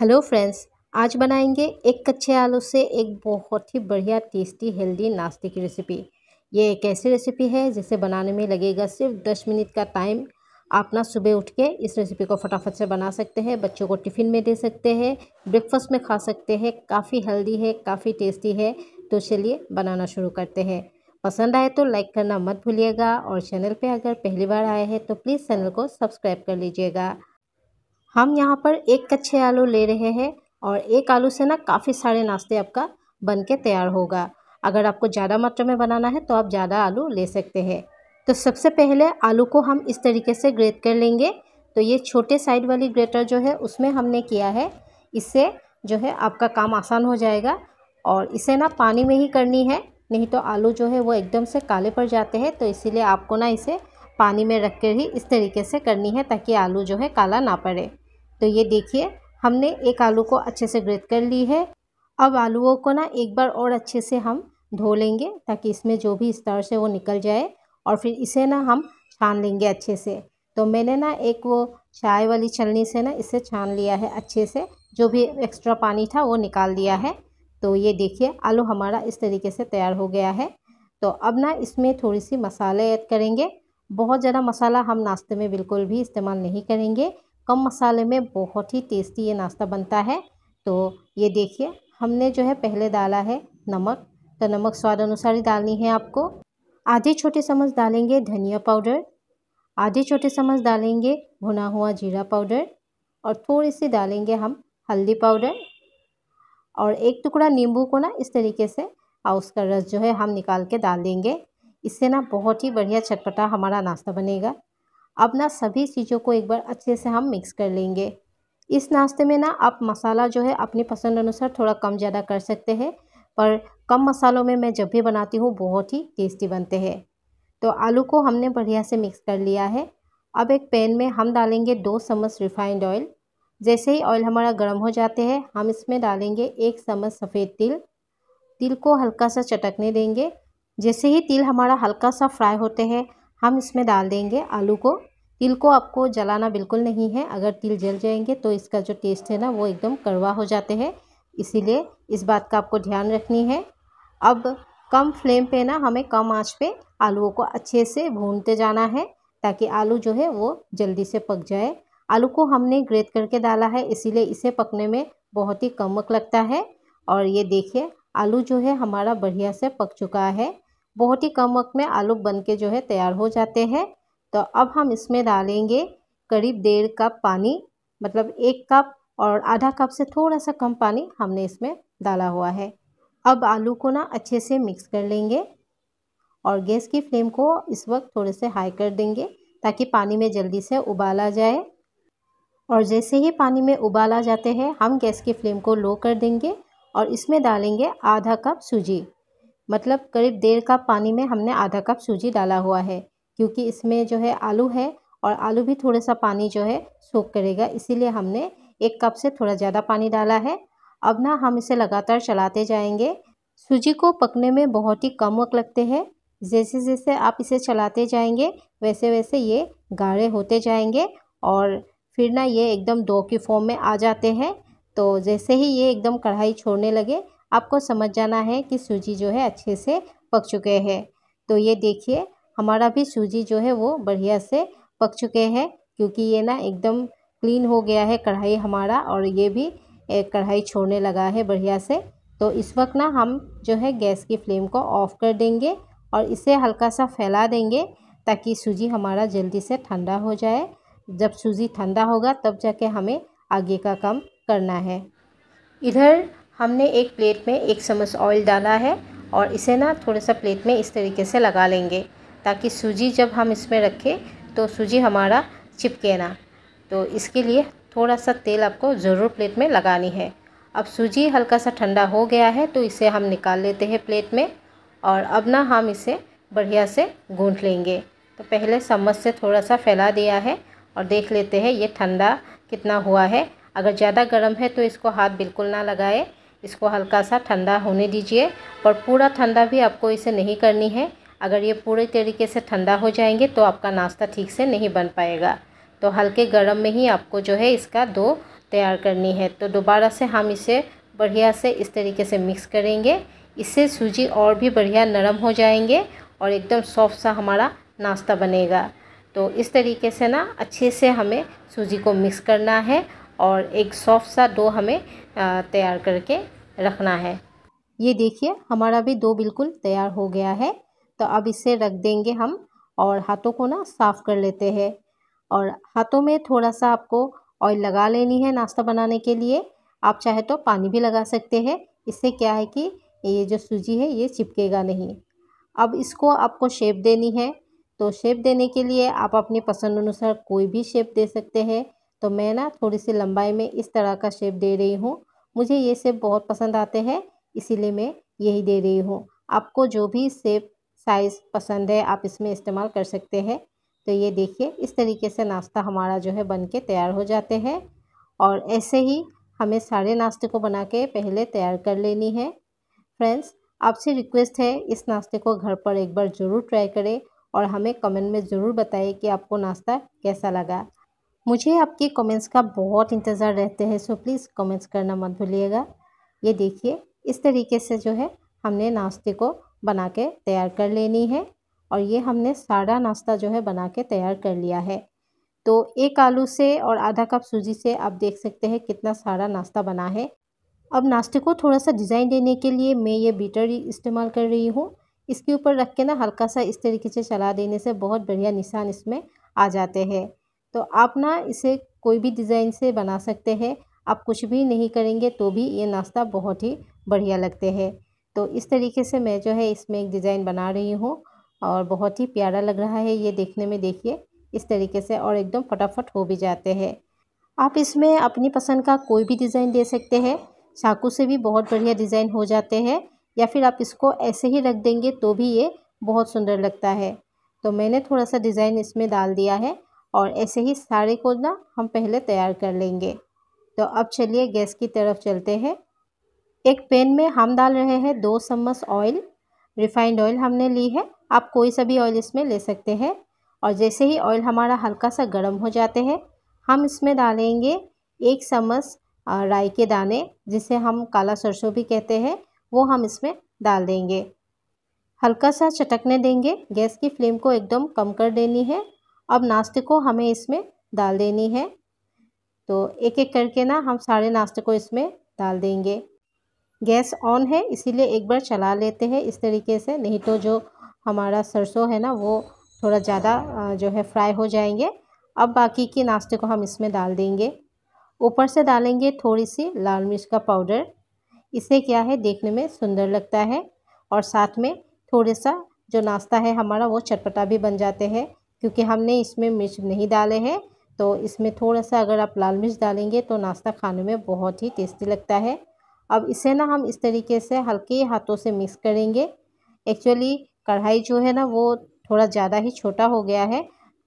hello friends आज बनाएंगे एक कच्चे आलू से एक बहुत ही बढ़िया टेस्टी हेल्दी नाश्ते की रेसिपी ये एक ऐसी रेसिपी है जिसे बनाने में लगेगा सिर्फ दस मिनट का टाइम आप ना सुबह उठ के इस रेसिपी को फटाफट से बना सकते हैं बच्चों को टिफ़िन में दे सकते हैं ब्रेकफास्ट में खा सकते हैं काफ़ी हेल्दी है काफ़ी टेस्टी है तो चलिए बनाना शुरू करते हैं पसंद आए तो लाइक करना मत भूलिएगा और चैनल पर अगर पहली बार आए हैं तो प्लीज़ चैनल को सब्सक्राइब कर लीजिएगा हम यहाँ पर एक कच्चे आलू ले रहे हैं और एक आलू से ना काफ़ी सारे नाश्ते आपका बन के तैयार होगा अगर आपको ज़्यादा मात्रा में बनाना है तो आप ज़्यादा आलू ले सकते हैं तो सबसे पहले आलू को हम इस तरीके से ग्रेट कर लेंगे तो ये छोटे साइड वाली ग्रेटर जो है उसमें हमने किया है इससे जो है आपका काम आसान हो जाएगा और इसे ना पानी में ही करनी है नहीं तो आलू जो है वो एकदम से काले पड़ जाते हैं तो इसीलिए आपको ना इसे पानी में रख कर ही इस तरीके से करनी है ताकि आलू जो है काला ना पड़े तो ये देखिए हमने एक आलू को अच्छे से ग्रेट कर ली है अब आलूओं को ना एक बार और अच्छे से हम धो लेंगे ताकि इसमें जो भी स्टार से वो निकल जाए और फिर इसे ना हम छान लेंगे अच्छे से तो मैंने ना एक वो चाय वाली छलनी से ना इसे छान लिया है अच्छे से जो भी एक्स्ट्रा पानी था वो निकाल दिया है तो ये देखिए आलू हमारा इस तरीके से तैयार हो गया है तो अब ना इसमें थोड़ी सी मसाले ऐड करेंगे बहुत ज़्यादा मसाला हम नाश्ते में बिल्कुल भी इस्तेमाल नहीं करेंगे कम मसाले में बहुत ही टेस्टी ये नाश्ता बनता है तो ये देखिए हमने जो है पहले डाला है नमक तो नमक स्वाद अनुसार ही डालनी है आपको आधे छोटे चम्मच डालेंगे धनिया पाउडर आधे छोटे चम्मच डालेंगे भुना हुआ जीरा पाउडर और थोड़ी सी डालेंगे हम हल्दी पाउडर और एक टुकड़ा नींबू को ना इस तरीके से और उसका रस जो है हम निकाल के डाल देंगे इससे ना बहुत ही बढ़िया चटपटा हमारा नाश्ता बनेगा अब ना सभी चीज़ों को एक बार अच्छे से हम मिक्स कर लेंगे इस नाश्ते में ना आप मसाला जो है अपनी पसंद अनुसार थोड़ा कम ज़्यादा कर सकते हैं पर कम मसालों में मैं जब भी बनाती हूँ बहुत ही टेस्टी बनते हैं तो आलू को हमने बढ़िया से मिक्स कर लिया है अब एक पैन में हम डालेंगे दो चम्मच रिफाइंड ऑयल जैसे ही ऑयल हमारा गर्म हो जाते हैं हम इसमें डालेंगे एक चम्मच सफ़ेद तिल तिल को हल्का सा चटकने देंगे जैसे ही तिल हमारा हल्का सा फ्राई होते हैं हम इसमें डाल देंगे आलू को तिल को आपको जलाना बिल्कुल नहीं है अगर तिल जल जाएंगे तो इसका जो टेस्ट है ना वो एकदम कड़वा हो जाते हैं इसीलिए इस बात का आपको ध्यान रखनी है अब कम फ्लेम पे ना हमें कम आंच पे आलूओं को अच्छे से भूनते जाना है ताकि आलू जो है वो जल्दी से पक जाए आलू को हमने ग्रेट करके डाला है इसीलिए इसे पकने में बहुत ही कमक लगता है और ये देखिए आलू जो है हमारा बढ़िया से पक चुका है बहुत ही कम वक्त में आलू बन के जो है तैयार हो जाते हैं तो अब हम इसमें डालेंगे करीब डेढ़ कप पानी मतलब एक कप और आधा कप से थोड़ा सा कम पानी हमने इसमें डाला हुआ है अब आलू को ना अच्छे से मिक्स कर लेंगे और गैस की फ्लेम को इस वक्त थोड़े से हाई कर देंगे ताकि पानी में जल्दी से उबाला जाए और जैसे ही पानी में उबाला जाते हैं हम गैस की फ्लेम को लो कर देंगे और इसमें डालेंगे आधा कप सूजी मतलब करीब डेढ़ कप पानी में हमने आधा कप सूजी डाला हुआ है क्योंकि इसमें जो है आलू है और आलू भी थोड़ा सा पानी जो है सोख करेगा इसीलिए हमने एक कप से थोड़ा ज़्यादा पानी डाला है अब ना हम इसे लगातार चलाते जाएंगे सूजी को पकने में बहुत ही कम वक्त लगते हैं जैसे जैसे आप इसे चलाते जाएंगे वैसे वैसे ये गाढ़े होते जाएंगे और फिर ना ये एकदम दो की फॉर्म में आ जाते हैं तो जैसे ही ये एकदम कढ़ाई छोड़ने लगे आपको समझ जाना है कि सूजी जो है अच्छे से पक चुके हैं तो ये देखिए हमारा भी सूजी जो है वो बढ़िया से पक चुके हैं क्योंकि ये ना एकदम क्लीन हो गया है कढ़ाई हमारा और ये भी कढ़ाई छोड़ने लगा है बढ़िया से तो इस वक्त ना हम जो है गैस की फ्लेम को ऑफ़ कर देंगे और इसे हल्का सा फैला देंगे ताकि सूजी हमारा जल्दी से ठंडा हो जाए जब सूजी ठंडा होगा तब जाके हमें आगे का काम करना है इधर हमने एक प्लेट में एक चम्मच ऑयल डाला है और इसे ना थोड़ा सा प्लेट में इस तरीके से लगा लेंगे ताकि सूजी जब हम इसमें रखें तो सूजी हमारा चिपके ना तो इसके लिए थोड़ा सा तेल आपको ज़रूर प्लेट में लगानी है अब सूजी हल्का सा ठंडा हो गया है तो इसे हम निकाल लेते हैं प्लेट में और अब ना हम इसे बढ़िया से गूँथ लेंगे तो पहले चम्मच से थोड़ा सा फैला दिया है और देख लेते हैं ये ठंडा कितना हुआ है अगर ज़्यादा गर्म है तो इसको हाथ बिल्कुल ना लगाए इसको हल्का सा ठंडा होने दीजिए और पूरा ठंडा भी आपको इसे नहीं करनी है अगर ये पूरे तरीके से ठंडा हो जाएंगे तो आपका नाश्ता ठीक से नहीं बन पाएगा तो हल्के गर्म में ही आपको जो है इसका दो तैयार करनी है तो दोबारा से हम इसे बढ़िया से इस तरीके से मिक्स करेंगे इससे सूजी और भी बढ़िया नरम हो जाएंगे और एकदम सॉफ्ट सा हमारा नाश्ता बनेगा तो इस तरीके से ना अच्छे से हमें सूजी को मिक्स करना है और एक सॉफ्ट सा डो हमें तैयार करके रखना है ये देखिए हमारा भी दो बिल्कुल तैयार हो गया है तो अब इसे रख देंगे हम और हाथों को ना साफ़ कर लेते हैं और हाथों में थोड़ा सा आपको ऑयल लगा लेनी है नाश्ता बनाने के लिए आप चाहे तो पानी भी लगा सकते हैं इससे क्या है कि ये जो सूजी है ये चिपकेगा नहीं अब इसको आपको शेप देनी है तो शेप देने के लिए आप अपनी पसंद अनुसार कोई भी शेप दे सकते हैं तो मैं ना थोड़ी सी लंबाई में इस तरह का शेप दे रही हूँ मुझे ये सेब बहुत पसंद आते हैं इसीलिए मैं यही दे रही हूँ आपको जो भी सेब साइज़ पसंद है आप इसमें इस्तेमाल कर सकते हैं तो ये देखिए इस तरीके से नाश्ता हमारा जो है बन के तैयार हो जाते हैं और ऐसे ही हमें सारे नाश्ते को बना के पहले तैयार कर लेनी है फ्रेंड्स आपसे रिक्वेस्ट है इस नाश्ते को घर पर एक बार ज़रूर ट्राई करें और हमें कमेंट में ज़रूर बताएं कि आपको नाश्ता कैसा लगा मुझे आपके कमेंट्स का बहुत इंतज़ार रहते हैं सो प्लीज़ कमेंट्स करना मत भूलिएगा ये देखिए इस तरीके से जो है हमने नाश्ते को बना के तैयार कर लेनी है और ये हमने सारा नाश्ता जो है बना के तैयार कर लिया है तो एक आलू से और आधा कप सूजी से आप देख सकते हैं कितना सारा नाश्ता बना है अब नाश्ते को थोड़ा सा डिज़ाइन देने के लिए मैं ये बीटर इस्तेमाल कर रही हूँ इसके ऊपर रख के ना हल्का सा इस तरीके से चला देने से बहुत बढ़िया निशान इसमें आ जाते हैं तो आप ना इसे कोई भी डिज़ाइन से बना सकते हैं आप कुछ भी नहीं करेंगे तो भी ये नाश्ता बहुत ही बढ़िया लगते हैं तो इस तरीके से मैं जो है इसमें एक डिज़ाइन बना रही हूँ और बहुत ही प्यारा लग रहा है ये देखने में देखिए इस तरीके से और एकदम फटाफट हो भी जाते हैं आप इसमें अपनी पसंद का कोई भी डिज़ाइन दे सकते हैं चाकू से भी बहुत बढ़िया डिज़ाइन हो जाते हैं या फिर आप इसको ऐसे ही रख देंगे तो भी ये बहुत सुंदर लगता है तो मैंने थोड़ा सा डिज़ाइन इसमें डाल दिया है और ऐसे ही सारे को ना हम पहले तैयार कर लेंगे तो अब चलिए गैस की तरफ चलते हैं एक पैन में हम डाल रहे हैं दो चम्मच ऑयल रिफाइंड ऑयल हमने ली है आप कोई सा भी ऑयल इसमें ले सकते हैं और जैसे ही ऑयल हमारा हल्का सा गर्म हो जाते हैं हम इसमें डालेंगे एक चम्मच राई के दाने जिसे हम काला सरसों भी कहते हैं वो हम इसमें डाल देंगे हल्का सा चटकने देंगे गैस की फ्लेम को एकदम कम कर देनी है अब नाश्ते को हमें इसमें डाल देनी है तो एक एक करके ना हम सारे नाश्ते को इसमें डाल देंगे गैस ऑन है इसीलिए एक बार चला लेते हैं इस तरीके से नहीं तो जो हमारा सरसों है ना वो थोड़ा ज़्यादा जो है फ्राई हो जाएंगे अब बाकी के नाश्ते को हम इसमें डाल देंगे ऊपर से डालेंगे थोड़ी सी लाल मिर्च का पाउडर इसे क्या है देखने में सुंदर लगता है और साथ में थोड़ा सा जो नाश्ता है हमारा वो चटपटा भी बन जाते हैं क्योंकि हमने इसमें मिर्च नहीं डाले हैं तो इसमें थोड़ा सा अगर आप लाल मिर्च डालेंगे तो नाश्ता खाने में बहुत ही टेस्टी लगता है अब इसे ना हम इस तरीके से हल्के हाथों से मिक्स करेंगे एक्चुअली कढ़ाई जो है ना वो थोड़ा ज़्यादा ही छोटा हो गया है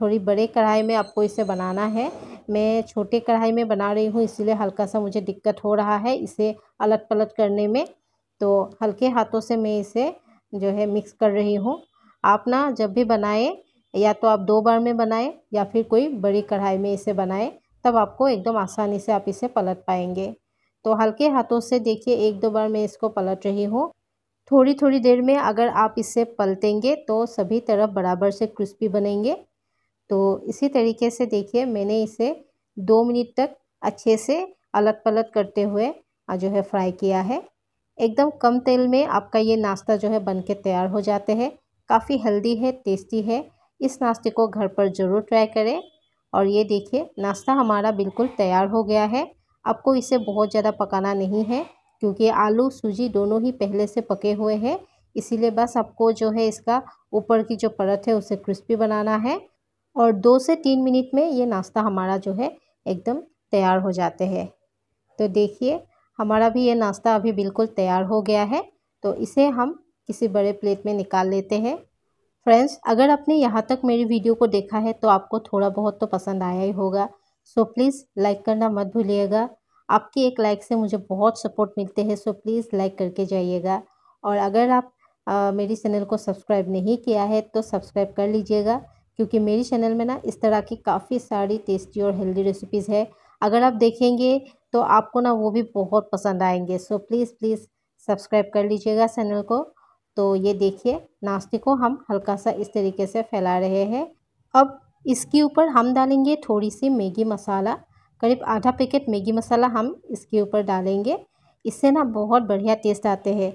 थोड़ी बड़े कढ़ाई में आपको इसे बनाना है मैं छोटे कढ़ाई में बना रही हूँ इसीलिए हल्का सा मुझे दिक्कत हो रहा है इसे अलट पलट करने में तो हल्के हाथों से मैं इसे जो है मिक्स कर रही हूँ आप ना जब भी बनाएं या तो आप दो बार में बनाएं या फिर कोई बड़ी कढ़ाई में इसे बनाएं तब आपको एकदम आसानी से आप इसे पलट पाएंगे तो हल्के हाथों से देखिए एक दो बार मैं इसको पलट रही हूँ थोड़ी थोड़ी देर में अगर आप इसे पलटेंगे तो सभी तरफ बराबर से क्रिस्पी बनेंगे तो इसी तरीके से देखिए मैंने इसे दो मिनट तक अच्छे से अलट पलट करते हुए जो है फ्राई किया है एकदम कम तेल में आपका ये नाश्ता जो है बन के तैयार हो जाते हैं काफ़ी हेल्दी है टेस्टी है इस नाश्ते को घर पर ज़रूर ट्राई करें और ये देखिए नाश्ता हमारा बिल्कुल तैयार हो गया है आपको इसे बहुत ज़्यादा पकाना नहीं है क्योंकि आलू सूजी दोनों ही पहले से पके हुए हैं इसीलिए बस आपको जो है इसका ऊपर की जो परत है उसे क्रिस्पी बनाना है और दो से तीन मिनट में ये नाश्ता हमारा जो है एकदम तैयार हो जाते हैं तो देखिए हमारा भी ये नाश्ता अभी बिल्कुल तैयार हो गया है तो इसे हम किसी बड़े प्लेट में निकाल लेते हैं फ्रेंड्स अगर आपने यहाँ तक मेरी वीडियो को देखा है तो आपको थोड़ा बहुत तो पसंद आया ही होगा सो प्लीज़ लाइक करना मत भूलिएगा आपके एक लाइक से मुझे बहुत सपोर्ट मिलते हैं सो प्लीज़ लाइक करके जाइएगा और अगर आप आ, मेरी चैनल को सब्सक्राइब नहीं किया है तो सब्सक्राइब कर लीजिएगा क्योंकि मेरी चैनल में ना इस तरह की काफ़ी सारी टेस्टी और हेल्दी रेसिपीज़ है अगर आप देखेंगे तो आपको ना वो भी बहुत पसंद आएंगे सो प्लीज़ प्लीज़ सब्सक्राइब कर लीजिएगा चैनल को तो ये देखिए नाश्ते को हम हल्का सा इस तरीके से फैला रहे हैं अब इसके ऊपर हम डालेंगे थोड़ी सी मैगी मसाला करीब आधा पैकेट मैगी मसाला हम इसके ऊपर डालेंगे इससे ना बहुत बढ़िया टेस्ट आते हैं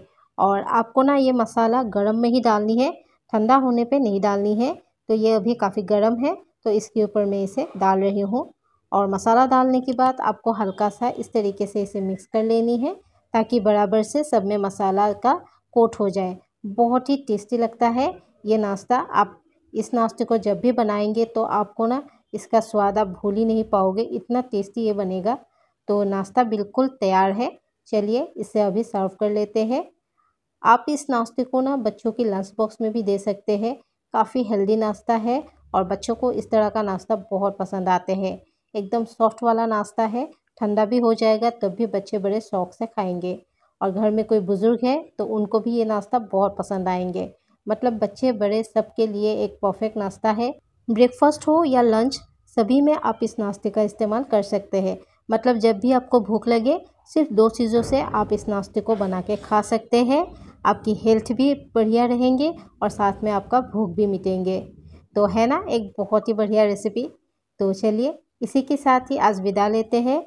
और आपको ना ये मसाला गर्म में ही डालनी है ठंडा होने पे नहीं डालनी है तो ये अभी काफ़ी गर्म है तो इसके ऊपर मैं इसे डाल रही हूँ और मसाला डालने के बाद आपको हल्का सा इस तरीके से इसे मिक्स कर लेनी है ताकि बराबर से सब में मसाला का कोट हो जाए बहुत ही टेस्टी लगता है ये नाश्ता आप इस नाश्ते को जब भी बनाएंगे तो आपको ना इसका स्वाद आप भूल ही नहीं पाओगे इतना टेस्टी ये बनेगा तो नाश्ता बिल्कुल तैयार है चलिए इसे अभी सर्व कर लेते हैं आप इस नाश्ते को ना बच्चों की लंच बॉक्स में भी दे सकते हैं काफ़ी हेल्दी नाश्ता है और बच्चों को इस तरह का नाश्ता बहुत पसंद आते हैं एकदम सॉफ्ट वाला नाश्ता है ठंडा भी हो जाएगा तब भी बच्चे बड़े शौक से खाएंगे और घर में कोई बुज़ुर्ग है तो उनको भी ये नाश्ता बहुत पसंद आएंगे मतलब बच्चे बड़े सबके लिए एक परफेक्ट नाश्ता है ब्रेकफास्ट हो या लंच सभी में आप इस नाश्ते का इस्तेमाल कर सकते हैं मतलब जब भी आपको भूख लगे सिर्फ दो चीज़ों से आप इस नाश्ते को बना के खा सकते हैं आपकी हेल्थ भी बढ़िया रहेंगे और साथ में आपका भूख भी मिटेंगे तो है ना एक बहुत ही बढ़िया रेसिपी तो चलिए इसी के साथ ही आज विदा लेते हैं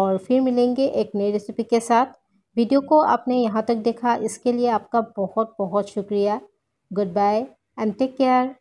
और फिर मिलेंगे एक नई रेसिपी के साथ वीडियो को आपने यहाँ तक देखा इसके लिए आपका बहुत बहुत शुक्रिया goodbye and take care